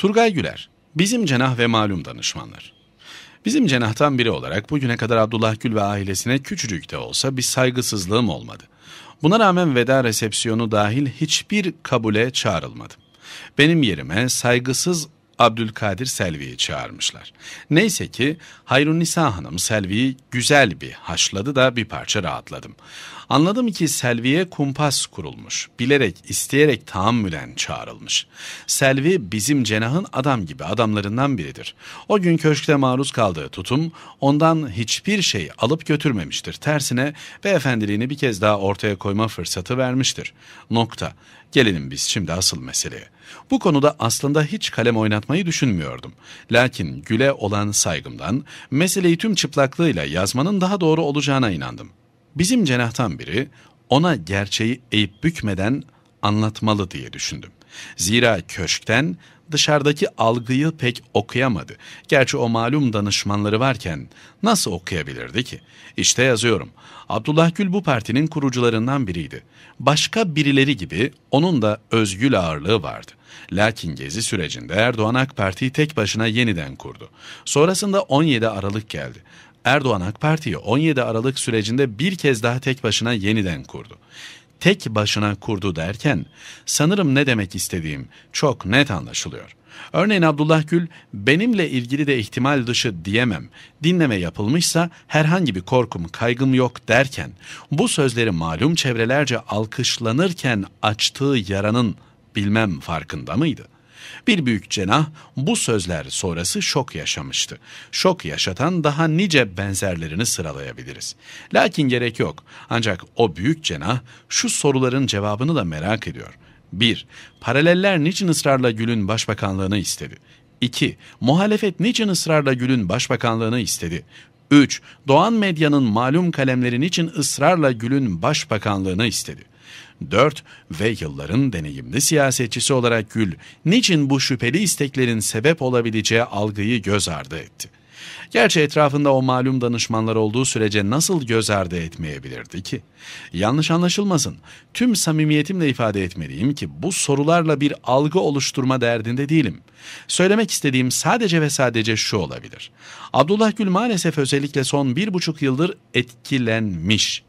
Turgay Güler, bizim cenah ve malum danışmanlar. Bizim cenahtan biri olarak bugüne kadar Abdullah Gül ve ailesine küçücük de olsa bir saygısızlığım olmadı. Buna rağmen veda resepsiyonu dahil hiçbir kabule çağrılmadım. Benim yerime saygısız Abdülkadir Selvi'yi çağırmışlar. Neyse ki Hayrun Nisa Hanım Selvi'yi güzel bir haşladı da bir parça rahatladım. Anladım ki Selvi'ye kumpas kurulmuş. Bilerek, isteyerek tahammülen çağrılmış. Selvi bizim cenahın adam gibi adamlarından biridir. O gün köşkte maruz kaldığı tutum ondan hiçbir şey alıp götürmemiştir. Tersine beyefendiliğini bir kez daha ortaya koyma fırsatı vermiştir. Nokta. Gelelim biz şimdi asıl meseleye. Bu konuda aslında hiç kalem oynatmayı düşünmüyordum. Lakin Gül'e olan saygımdan meseleyi tüm çıplaklığıyla yazmanın daha doğru olacağına inandım. Bizim cenahtan biri ona gerçeği eğip bükmeden anlatmalı diye düşündüm. Zira köşkten dışarıdaki algıyı pek okuyamadı. Gerçi o malum danışmanları varken nasıl okuyabilirdi ki? İşte yazıyorum. Abdullah Gül bu partinin kurucularından biriydi. Başka birileri gibi onun da özgül ağırlığı vardı. Lakin gezi sürecinde Erdoğan AK Parti'yi tek başına yeniden kurdu. Sonrasında 17 Aralık geldi. Erdoğan AK Parti'yi 17 Aralık sürecinde bir kez daha tek başına yeniden kurdu. Tek başına kurdu derken sanırım ne demek istediğim çok net anlaşılıyor. Örneğin Abdullah Gül benimle ilgili de ihtimal dışı diyemem. Dinleme yapılmışsa herhangi bir korkum kaygım yok derken bu sözleri malum çevrelerce alkışlanırken açtığı yaranın bilmem farkında mıydı?'' Bir büyük cenah bu sözler sonrası şok yaşamıştı. Şok yaşatan daha nice benzerlerini sıralayabiliriz. Lakin gerek yok. Ancak o büyük cenah şu soruların cevabını da merak ediyor. 1. Paraleller niçin ısrarla Gül'ün başbakanlığını istedi? 2. Muhalefet niçin ısrarla Gül'ün başbakanlığını istedi? 3. Doğan medyanın malum kalemlerin için ısrarla Gül'ün başbakanlığını istedi. 4. Ve yılların deneyimli siyasetçisi olarak Gül, niçin bu şüpheli isteklerin sebep olabileceği algıyı göz ardı etti? Gerçi etrafında o malum danışmanlar olduğu sürece nasıl göz ardı etmeyebilirdi ki? Yanlış anlaşılmasın. Tüm samimiyetimle ifade etmeliyim ki bu sorularla bir algı oluşturma derdinde değilim. Söylemek istediğim sadece ve sadece şu olabilir. Abdullah Gül maalesef özellikle son bir buçuk yıldır etkilenmiş.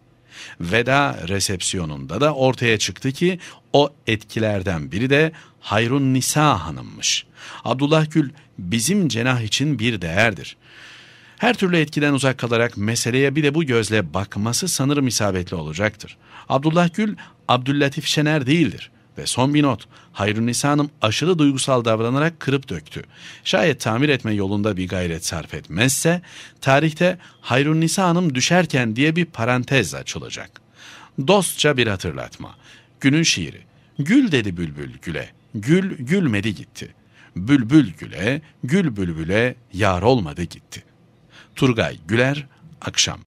Veda resepsiyonunda da ortaya çıktı ki o etkilerden biri de Hayrun Nisa hanımmış. Abdullah Gül bizim cenah için bir değerdir. Her türlü etkiden uzak kalarak meseleye bir de bu gözle bakması sanırım isabetli olacaktır. Abdullah Gül Abdüllatif Şener değildir. Ve son bir not. Hayrunisa Hanım aşırı duygusal davranarak kırıp döktü. Şayet tamir etme yolunda bir gayret sarf etmezse tarihte Hayrunisa Hanım düşerken diye bir parantez açılacak. Dostça bir hatırlatma. Günün şiiri. Gül dedi bülbül güle. Gül gülmedi gitti. Bülbül güle, gül bülbüle yar olmadı gitti. Turgay Güler, akşam.